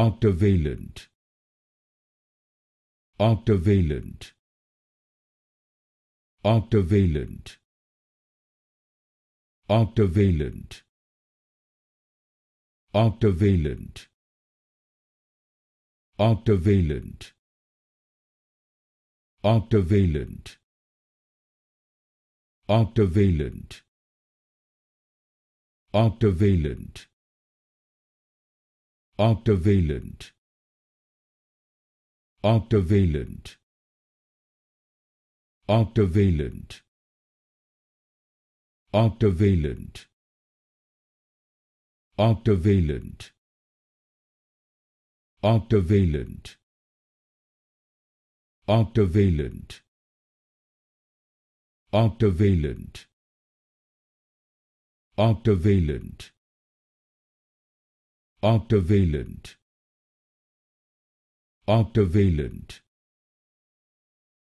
octavalent octavalent octavalent octavalent octavalent octavalent octavalent octavalent octavalent octavalent octavalent octavalent octavalent octavalent octavalent octavalent octavalent octavalent octavalent octavalent